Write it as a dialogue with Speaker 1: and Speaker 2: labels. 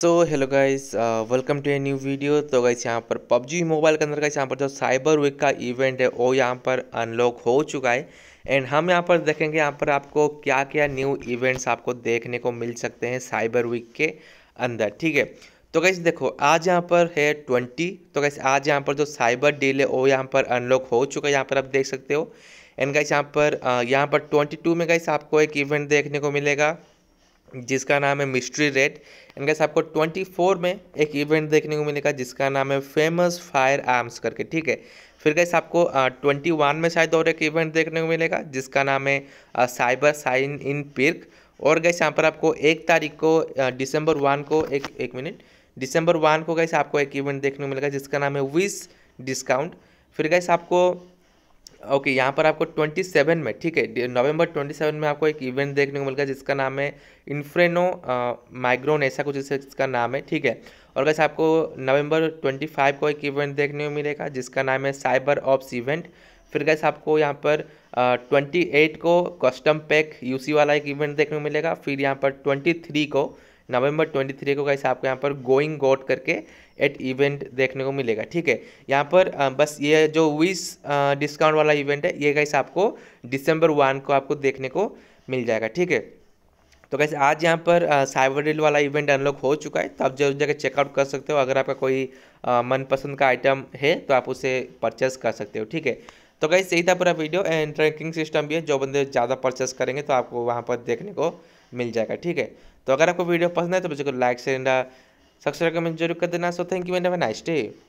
Speaker 1: तो hello guys welcome to a new video तो guys यहाँ पर पबजी मोबाइल के अंदर गाइस यहाँ पर जो साइबर वीक का इवेंट है वो यहाँ पर अनलॉक हो चुका है एंड हम यहाँ पर देखेंगे यहाँ पर आपको क्या क्या न्यू इवेंट्स आपको देखने को मिल सकते हैं साइबर वीक के अंदर ठीक है तो गाइस देखो आज यहाँ पर है ट्वेंटी तो गाइस आज यहाँ पर जो साइबर डील है वो यहाँ पर अनलॉक हो चुका है यहाँ पर आप देख सकते हो एंड गाइस यहाँ पर यहाँ पर ट्वेंटी में गाइस आपको एक इवेंट देखने को मिलेगा जिसका नाम है मिस्ट्री रेड एंड गैस आपको 24 में एक इवेंट देखने को मिलेगा जिसका नाम है फेमस फायर आर्म्स करके ठीक है फिर गैस आपको ट्वेंटी वन में शायद और एक इवेंट देखने को मिलेगा जिसका नाम है साइबर साइन इन पिर्क और गैस यहाँ पर आपको एक तारीख को दिसंबर वन को एक एक मिनट दिसंबर वन को गैस आपको एक इवेंट देखने को मिलेगा जिसका नाम है विस डिस्काउंट फिर गैस आपको ओके यहाँ पर आपको 27 में ठीक है नवंबर 27 में आपको एक इवेंट देखने को मिलेगा जिसका नाम है इन्फ्रेनो माइग्रोन ऐसा कुछ इसका नाम है ठीक है और वैसे आपको नवंबर 25 को एक इवेंट देखने को मिलेगा जिसका नाम है साइबर ऑप्स इवेंट फिर कैसे आपको यहाँ पर ट्वेंटी एट को कस्टम पैक यूसी वाला एक इवेंट देखने को मिलेगा फिर यहाँ पर ट्वेंटी थ्री को नवंबर 23 को गाइस आपको यहाँ पर गोइंग गोट करके एट इवेंट देखने को मिलेगा ठीक है यहाँ पर बस ये जो विस डिस्काउंट वाला इवेंट है ये गाइस आपको दिसंबर वन को आपको देखने को मिल जाएगा ठीक है तो कैसे आज यहाँ पर साइबर डील वाला इवेंट अनलॉक हो चुका है तो आप जरूर जगह चेकआउट कर सकते हो अगर आपका कोई मनपसंद का आइटम है तो आप उसे परचेस कर सकते हो ठीक है तो गाइज यही था पूरा वीडियो एंड ट्रैकिंग सिस्टम भी है जो बंदे ज़्यादा परचेस करेंगे तो आपको वहाँ पर देखने को मिल जाएगा ठीक है तो अगर आपको वीडियो पसंद है तो मुझे को लाइक शेयर सब्सक्राइब कमेंट जरूर कर देना सो थैंक यू मैंने नाइस डे